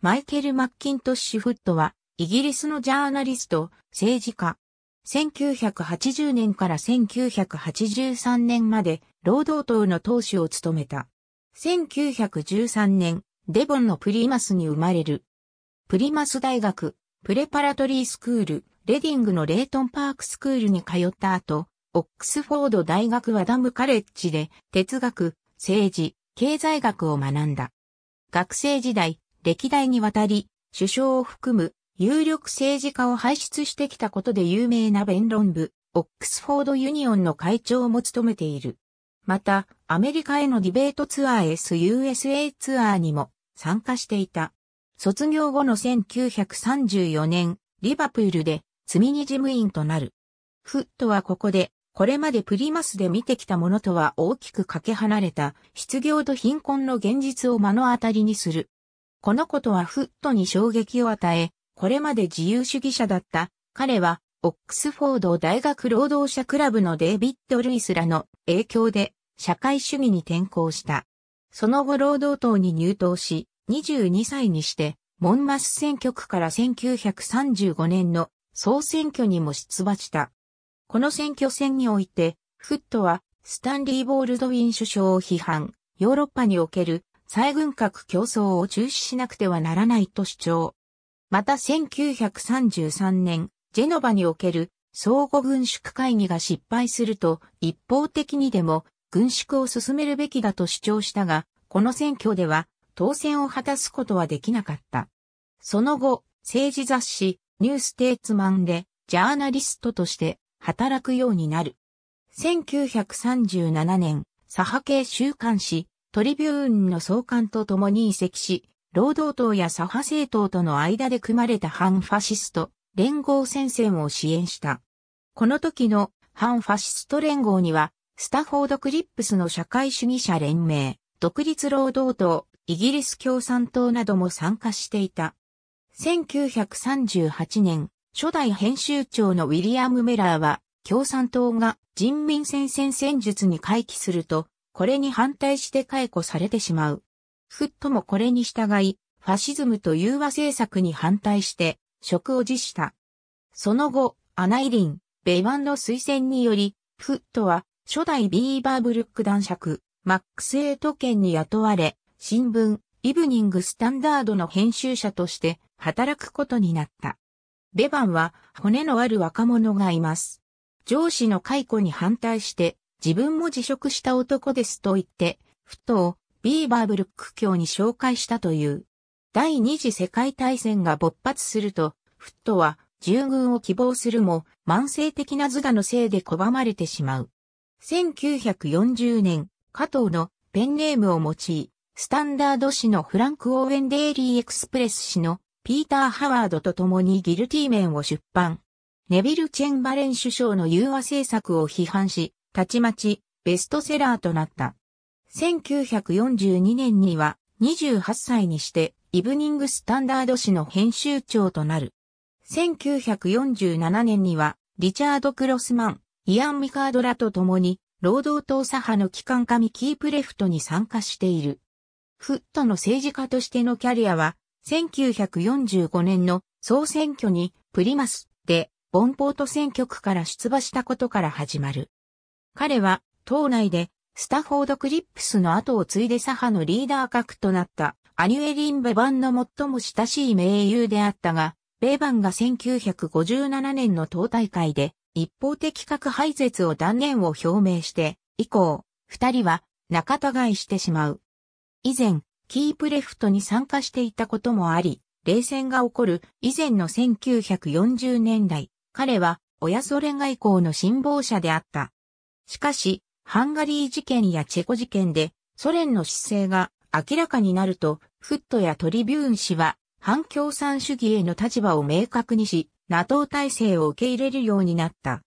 マイケル・マッキントッシュ・フットは、イギリスのジャーナリスト、政治家。1980年から1983年まで、労働党の党首を務めた。1913年、デボンのプリマスに生まれる。プリマス大学、プレパラトリースクール、レディングのレイトンパークスクールに通った後、オックスフォード大学ワダムカレッジで哲学、政治、経済学を学んだ。学生時代、歴代にわたり、首相を含む有力政治家を輩出してきたことで有名な弁論部、オックスフォードユニオンの会長も務めている。また、アメリカへのディベートツアー SUSA ツアーにも参加していた。卒業後の1934年、リバプールで積み荷事務員となる。フットはここで、これまでプリマスで見てきたものとは大きくかけ離れた失業と貧困の現実を目の当たりにする。このことはフットに衝撃を与え、これまで自由主義者だった彼は、オックスフォード大学労働者クラブのデイビッド・ルイスらの影響で社会主義に転向した。その後労働党に入党し、22歳にして、モンマス選挙区から1935年の総選挙にも出馬した。この選挙戦において、フットはスタンリー・ボールドウィン首相を批判、ヨーロッパにおける再軍拡競争を中止しなくてはならないと主張。また1933年、ジェノバにおける相互軍縮会議が失敗すると一方的にでも軍縮を進めるべきだと主張したが、この選挙では当選を果たすことはできなかった。その後、政治雑誌ニューステーツマンでジャーナリストとして働くようになる。1937年、サハ系週刊誌トリビューンの創刊とともに移籍し、労働党や左派政党との間で組まれた反ファシスト連合戦線を支援した。この時の反ファシスト連合には、スタフォード・クリップスの社会主義者連盟、独立労働党、イギリス共産党なども参加していた。1938年、初代編集長のウィリアム・メラーは、共産党が人民戦線戦術に回帰すると、これに反対して解雇されてしまう。フットもこれに従い、ファシズムと融和政策に反対して、職を辞した。その後、アナイリン、ベイワンの推薦により、フットは、初代ビーバーブルック男爵、マックス・エイト県に雇われ、新聞、イブニング・スタンダードの編集者として働くことになった。ベバンは骨のある若者がいます。上司の解雇に反対して自分も辞職した男ですと言って、ふと、ビーバーブルック教に紹介したという。第二次世界大戦が勃発すると、フットは従軍を希望するも、慢性的な図画のせいで拒まれてしまう。1940年、加藤のペンネームを用い、スタンダード紙のフランク・オーウェン・デイリー・エクスプレス紙のピーター・ハワードと共にギルティーメンを出版。ネビル・チェンバレン首相の融和政策を批判し、たちまちベストセラーとなった。1942年には28歳にしてイブニングスタンダード誌の編集長となる。1947年にはリチャード・クロスマン、イアン・ミカードらと共に労働党左派の機関紙キープレフトに参加している。フットの政治家としてのキャリアは、1945年の総選挙にプリマスでボンポート選挙区から出馬したことから始まる。彼は、党内で、スタフォード・クリップスの後を継いで左派のリーダー格となった、アニュエリン・ベバンの最も親しい盟友であったが、ベバンが1957年の党大会で、一方的核廃絶を断念を表明して、以降、二人は仲違いしてしまう。以前、キープレフトに参加していたこともあり、冷戦が起こる以前の1940年代、彼は、親それ外交の辛抱者であった。しかし、ハンガリー事件やチェコ事件で、ソ連の姿勢が明らかになると、フットやトリビューン氏は、反共産主義への立場を明確にし、NATO 体制を受け入れるようになった。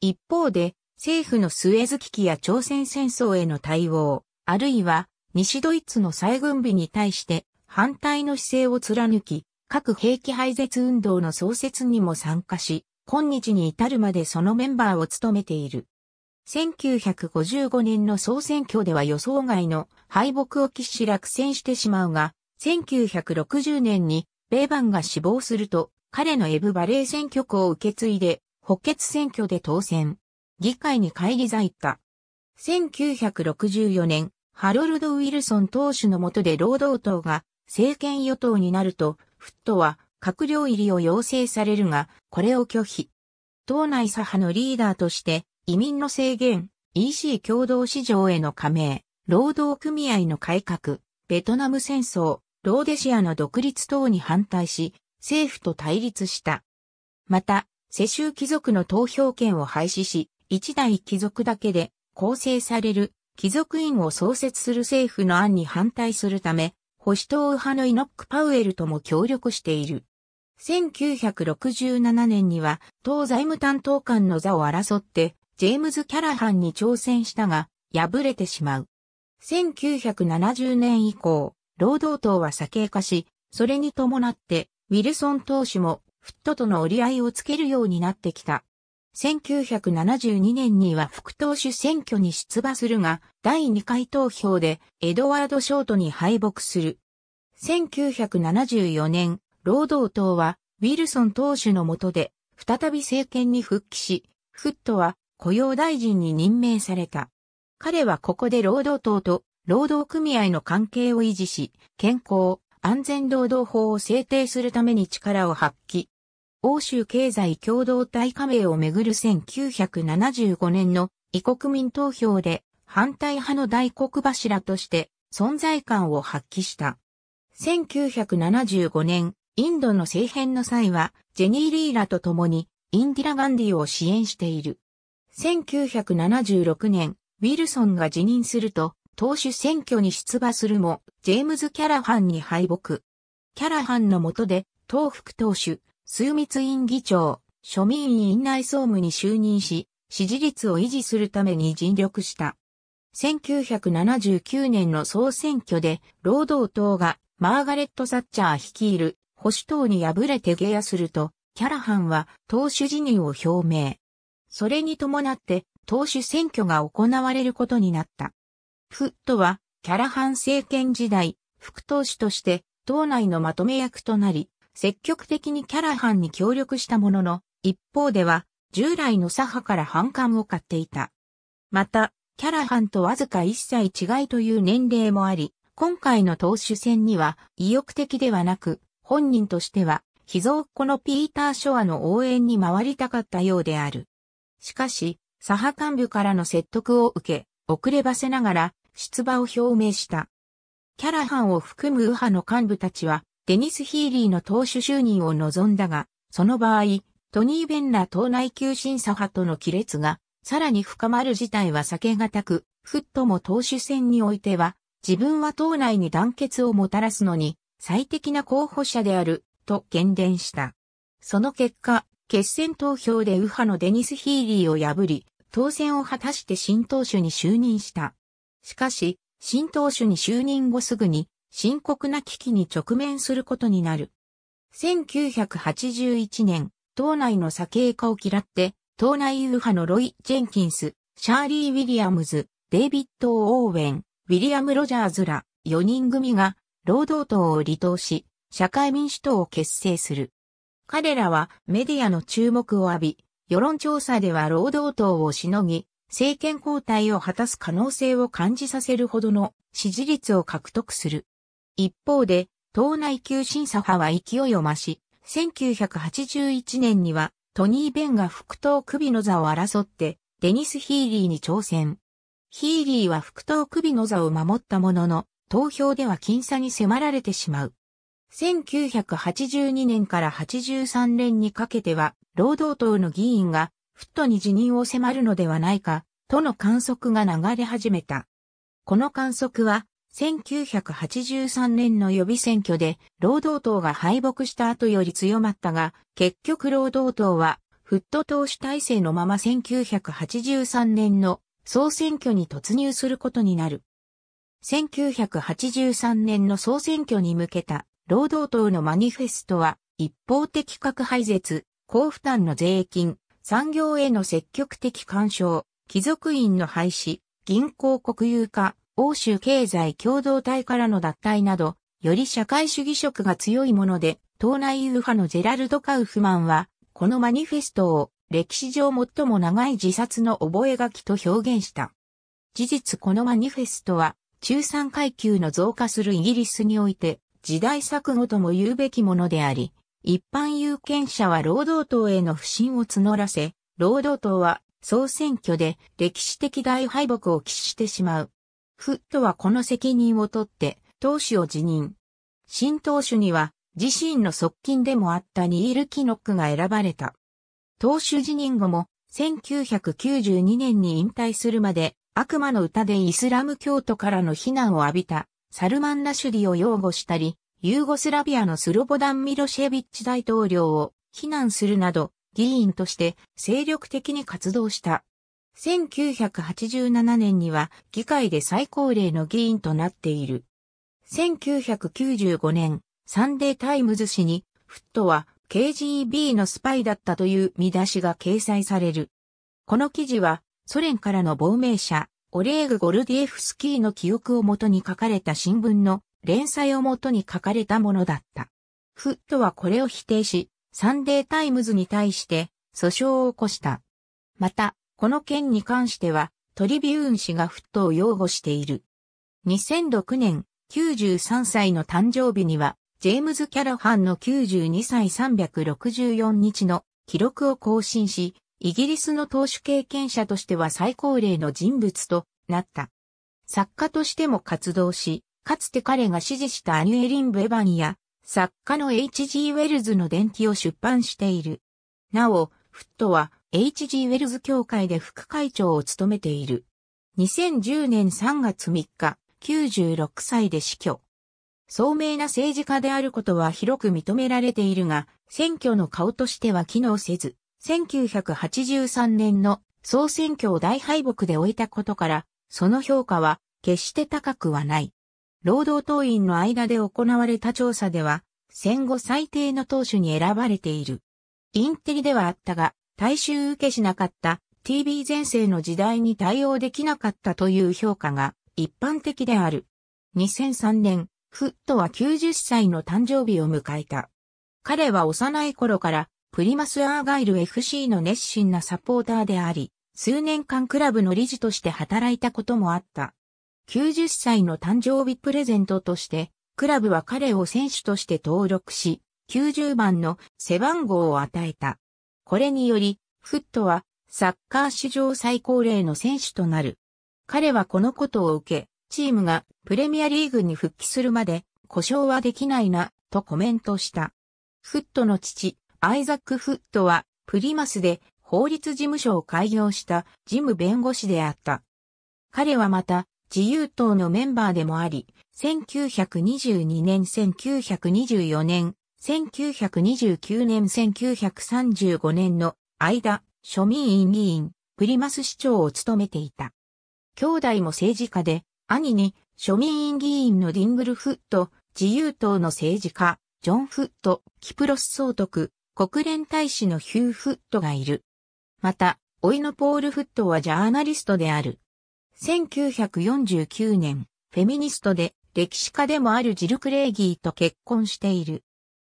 一方で、政府のスエズ危機や朝鮮戦争への対応、あるいは西ドイツの再軍備に対して反対の姿勢を貫き、核兵器廃絶運動の創設にも参加し、今日に至るまでそのメンバーを務めている。1955年の総選挙では予想外の敗北を喫し落選してしまうが、1960年に米番が死亡すると、彼のエブバレー選挙区を受け継いで、補欠選挙で当選。議会に返り咲いた。1964年、ハロルド・ウィルソン党首の下で労働党が政権与党になると、フットは閣僚入りを要請されるが、これを拒否。党内左派のリーダーとして、移民の制限、EC 共同市場への加盟、労働組合の改革、ベトナム戦争、ローデシアの独立等に反対し、政府と対立した。また、世襲貴族の投票権を廃止し、一代貴族だけで構成される貴族院を創設する政府の案に反対するため、保守党派のイノック・パウエルとも協力している。1967年には、党財務担当官の座を争って、ジェームズ・キャラハンに挑戦したが、敗れてしまう。1970年以降、労働党は左傾化し、それに伴って、ウィルソン党首も、フットとの折り合いをつけるようになってきた。1972年には副党首選挙に出馬するが、第2回投票でエドワード・ショートに敗北する。1974年、労働党はウィルソン党首の下で再び政権に復帰し、フットは雇用大臣に任命された。彼はここで労働党と労働組合の関係を維持し、健康、安全労働法を制定するために力を発揮。欧州経済共同体加盟をめぐる1975年の異国民投票で反対派の大黒柱として存在感を発揮した。1975年、インドの政変の際は、ジェニー・リーラと共にインディラ・ガンディを支援している。1976年、ウィルソンが辞任すると、党首選挙に出馬するも、ジェームズ・キャラハンに敗北。キャラハンの下で、党副党首、枢密院議長、庶民院院内総務に就任し、支持率を維持するために尽力した。1979年の総選挙で、労働党がマーガレット・サッチャー率いる保守党に敗れて下野すると、キャラハンは党首辞任を表明。それに伴って党首選挙が行われることになった。フットはキャラハン政権時代、副党首として党内のまとめ役となり、積極的にキャラハンに協力したものの、一方では従来の左派から反感を買っていた。また、キャラハンとわずか一切違いという年齢もあり、今回の党首選には意欲的ではなく、本人としては、秘蔵っ子のピーター・ショアの応援に回りたかったようである。しかし、左派幹部からの説得を受け、遅ればせながら出馬を表明した。キャラハンを含む右派の幹部たちは、デニス・ヒーリーの党首就任を望んだが、その場合、トニー・ベンラ党内急進左派との亀裂が、さらに深まる事態は避けがたく、フットも党首選においては、自分は党内に団結をもたらすのに、最適な候補者である、と言伝した。その結果、決選投票で右派のデニス・ヒーリーを破り、当選を果たして新党首に就任した。しかし、新党首に就任後すぐに、深刻な危機に直面することになる。1981年、党内の左傾化を嫌って、党内右派のロイ・ジェンキンス、シャーリー・ウィリアムズ、デイビッド・オーウェン、ウィリアム・ロジャーズら4人組が労働党を離党し、社会民主党を結成する。彼らはメディアの注目を浴び、世論調査では労働党をしのぎ、政権交代を果たす可能性を感じさせるほどの支持率を獲得する。一方で、党内級審査派は勢いを増し、1981年にはトニー・ベンが副党首の座を争ってデニス・ヒーリーに挑戦。ヒーリーは副党首の座を守ったものの、投票では僅差に迫られてしまう。1982年から83年にかけては、労働党の議員が、フットに辞任を迫るのではないか、との観測が流れ始めた。この観測は、1983年の予備選挙で、労働党が敗北した後より強まったが、結局労働党は、フット党主体制のまま1983年の総選挙に突入することになる。1983年の総選挙に向けた労働党のマニフェストは、一方的核廃絶、高負担の税金、産業への積極的干渉、貴族院の廃止、銀行国有化、欧州経済共同体からの脱退など、より社会主義色が強いもので、党内右派のジェラルド・カウフマンは、このマニフェストを歴史上最も長い自殺の覚書と表現した。事実このマニフェストは、中産階級の増加するイギリスにおいて、時代錯誤とも言うべきものであり、一般有権者は労働党への不信を募らせ、労働党は総選挙で歴史的大敗北を喫してしまう。フットはこの責任を取って党首を辞任。新党首には自身の側近でもあったニール・キノックが選ばれた。党首辞任後も1992年に引退するまで悪魔の歌でイスラム教徒からの非難を浴びた。サルマン・ラシュディを擁護したり、ユーゴスラビアのスロボダン・ミロシェビッチ大統領を非難するなど、議員として精力的に活動した。1987年には議会で最高齢の議員となっている。1995年、サンデータイムズ紙に、フットは KGB のスパイだったという見出しが掲載される。この記事は、ソ連からの亡命者、オレーグ・ゴルディエフスキーの記憶をもとに書かれた新聞の連載をもとに書かれたものだった。フットはこれを否定し、サンデータイムズに対して訴訟を起こした。また、この件に関しては、トリビューン氏がフットを擁護している。2006年、93歳の誕生日には、ジェームズ・キャラハンの92歳364日の記録を更新し、イギリスの党首経験者としては最高齢の人物となった。作家としても活動し、かつて彼が支持したアニュエリン・ベバンや、作家の H.G. ウェルズの伝記を出版している。なお、フットは H.G. ウェルズ協会で副会長を務めている。2010年3月3日、96歳で死去。聡明な政治家であることは広く認められているが、選挙の顔としては機能せず、1983年の総選挙を大敗北で終えたことから、その評価は決して高くはない。労働党員の間で行われた調査では、戦後最低の党首に選ばれている。インテリではあったが、大衆受けしなかった TB 前世の時代に対応できなかったという評価が一般的である。2003年、フットは90歳の誕生日を迎えた。彼は幼い頃からプリマスアーガイル FC の熱心なサポーターであり、数年間クラブの理事として働いたこともあった。90歳の誕生日プレゼントとして、クラブは彼を選手として登録し、90番の背番号を与えた。これにより、フットはサッカー史上最高齢の選手となる。彼はこのことを受け、チームがプレミアリーグに復帰するまで故障はできないな、とコメントした。フットの父、アイザック・フットは、プリマスで法律事務所を開業した事務弁護士であった。彼はまた、自由党のメンバーでもあり、1922年、1924年、1929年、1935年の間、庶民院議員、プリマス市長を務めていた。兄弟も政治家で、兄に庶民院議員のディングルフット、自由党の政治家、ジョン・フット、キプロス総督、国連大使のヒュー・フットがいる。また、老いのポール・フットはジャーナリストである。1949年、フェミニストで歴史家でもあるジル・クレイギーと結婚している。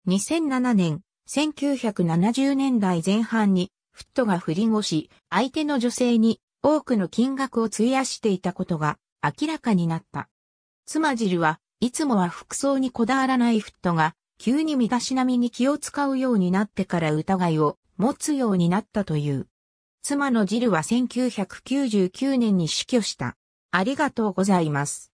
2007年、1970年代前半に、フットが不倫をし、相手の女性に多くの金額を費やしていたことが明らかになった。妻ジルはいつもは服装にこだわらないフットが急に身だしなみに気を使うようになってから疑いを持つようになったという。妻のジルは1999年に死去した。ありがとうございます。